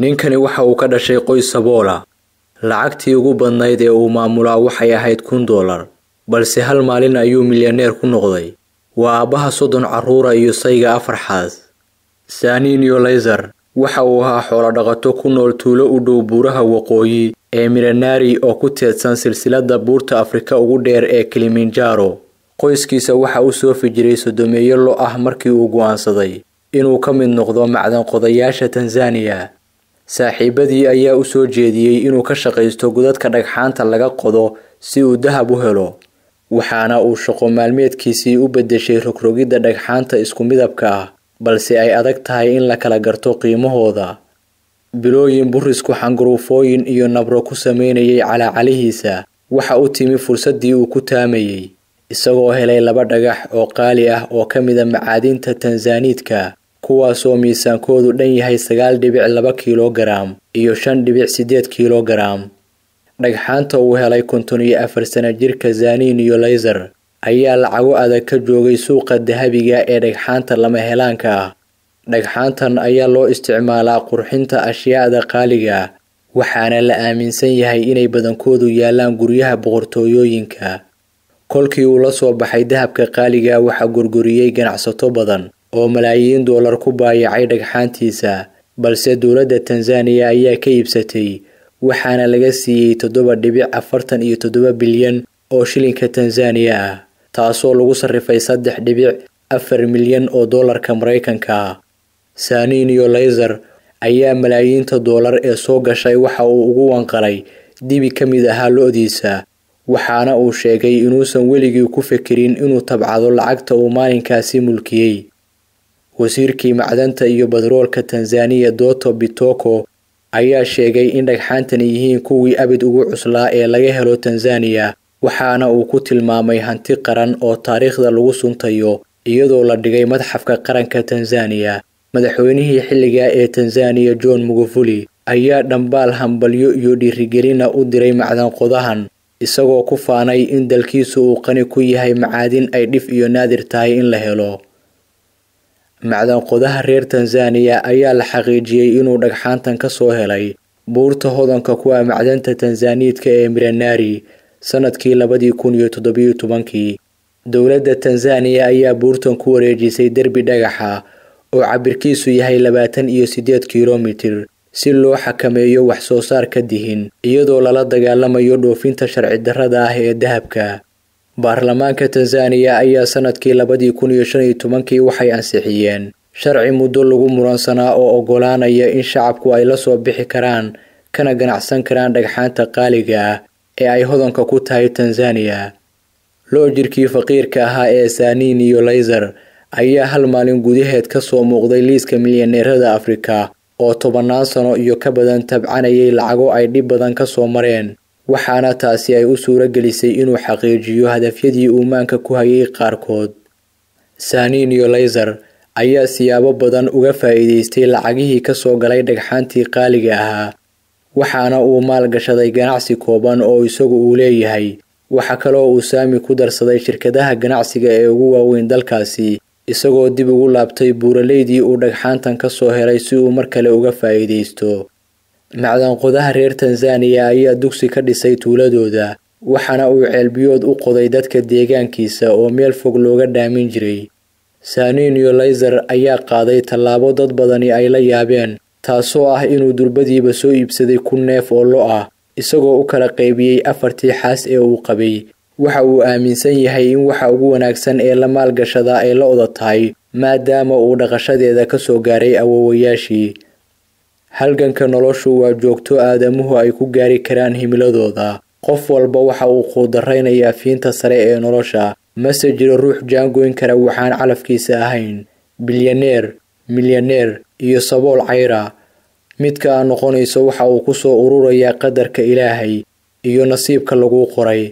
ninkani waxa uu ka dhashay qoys saboola lacagtii ugu badnayd ee uu maamulaa waxay ahayd kun dollar balse hal maalin ayuu milyaneer ku noqday waa aabbaha soddon carruura iyo sayga afar xaas saaniinyo layzer waxa uu ahaa xoolodhaqato ku nool tuulo u dhow buuraha waqooyi ee miranari oo ku teedsan silsiladda buurta afrika ugu dheer ee kiliminjaro qoyskiisa waxa u soo fijiray sodomeeyo lo ah markii uu go'aansaday inuu ka mid noqdo macdanqodayaasha tanzaniya saaxiibadii ayaa u soo jeediyey inuu ka shaqaysto godadka dhagxaanta laga qodo si uu dahab u helo waxaana uu shaqo maalmeedkiisii u beddeshay rogrogidda dhagxaanta isku midabka ah balse ay adag tahay in la kala garto qiimahooda bilooyin burisku xanguruufooyin iyo nabro ku sameynayay calaacalihiisa waxa u timi fursaddii uu ku taamayey isagoo helay laba dhagax oo qaali ah oo ka mida ah macaadinta tanzaaniidka kuwaasoo miisaankoodu dhan yahay sagaal dhibic laba kilogaram iyo shan dhibic siddeed kilogaram dhagxaanta uu helay konton iyo afar sana jirka zanin iyo layzer ayaa lacago adag ka joogay suuqa dahabiga ee dhagxaanta lama helaanka ah dhagxaantan ayaa loo isticmaalaa qurxinta ashyaada qaaliga waxaana la aaminsan yahay inay badankoodu yaallaan guryaha boqortooyooyinka kolkii uu la soo baxay dahabka qaaliga waxaa gorgoriyey ganacsato badan oo malaayiin doolar ku baayacay dhagxaantiisa balse dowladda tanzaniya ayaa ka iibsatay waxaana laga siiyey toddoba dhibic afartan iyo toddoba bilyan oo shilinka tanzaniya ah taasoo lagu sarrifay saddex dhibic afar milyan oo doolarka maraykanka saninio layzer ayaa malaayiinta doolar ee soo gashay waxa uu ugu wanqalay dibi ka mid ahaa lo-diisa waxaana uu sheegay inuusan weligii ku fikirin inuu tabcado lacagta uu maalinkaasi mulkiyey wasiirkii macdanta iyo batroolka tanzaniya doto bitoko ayaa sheegay in dhagxaantani yihiin kuwii abid ugu cuslaa ee laga helo tanzaniya waxaana uu ku tilmaamay hanti qaran oo taariikhda lagu suntayo iyadoo la dhigay madxafka qaranka tanzaniya madaxweynihii xilligaa ee tanzaniya john mugufuli ayaa dhambaal hambalyo iyo dhiirigelina u diray macdanqodahan isagoo ku faanay in dalkiisu uu qani ku yahay macaadin ay dhif iyo naadir tahay in la helo macdan reer tanzaniya ayaa la xaqiijiyey inuu dhagxaantan ka soo helay buurta hodanka kuwa ah macdanta tanzaniidka ee miranari sannadkii labadii kun iyo toddobiyo tobankii dowladda tanzaniya ayaa buurtan ku wareejisay derbi dhagaxa oo cabirkiisu yahay labaatan iyo siddeed kilomitir si loo xakameeyo wax soo saarka dihin iyadoo lala dagaalamayo dhoofinta sharci darrada ah ee dahabka baarlamaanka tanzaniya ayaa sanadkii labadii kun iyo shan iyo tobankii waxay ansixiyeen sharci muddo lagu muransanaa oo oggolaanaya in shacabku ay la soo bixi karaan kana ganacsan karaan dhagxaanta qaaliga ah ee ay hodanka ku tahay tanzaniya loo jirkii faqiirka ahaa ee saniin iyo layzer ayaa hal maalin gudaheed ka soo muuqday liiska milyaneerada afrika oo tobannaan sano iyo ka badan tabcanayay lacago ay dhib badan ka soo mareen waxaana taasi ay u suuro inuu xaqiijiyo hadafyadii uu maanka ku hayay qaarkood sanin iyo ayaa siyaabo badan uga faa'iideystay lacagihii ka soo galay dhagxaantii qaaliga ahaa waxaana uu maalgashaday ganacsi kooban oo isagu uu leeyahay waxa kaloo uu saami ku darsaday shirkadaha ganacsiga ee ugu waaweyn dalkaasi isagoo dib ugu laabtay buuraleydii uu dhagxaantan ka soo helay si uu mar kale uga faa'iideysto macdan qodaha reer tanzaniya ayaa dugsi ka dhisay tuuladooda waxaana uu ceelbiyood u qoday dadka deegaankiisa oo meel fog looga dhaamin jiray saninyo layzer ayaa qaaday tallaabo dad badani ay la yaabeen taasoo ah inuu durbadiiba soo iibsaday kun neef oo lo ah isagoo u kala qaybiyey afartii xaas ee uu qabay waxa uu aaminsan yahay in waxa ugu wanaagsan ee la maalgashadaa ay la oda tahay maadaama uu dhaqashadeeda ka soo gaaray awowayaashii halganka noloshu waa joogto aadamuhu ay ku gaari karaan himiladooda qof walba waxa uu quudaraynayaa fiinta sare ee nolosha mase jiro ruux jaangoyn kara waxaan calafkiisa ahayn bilyaneer milyaneer iyo sabool cayra midka aa noqonayso waxa uu ku soo ururayaa qadarka ilaahay iyo nasiibka laguu qoray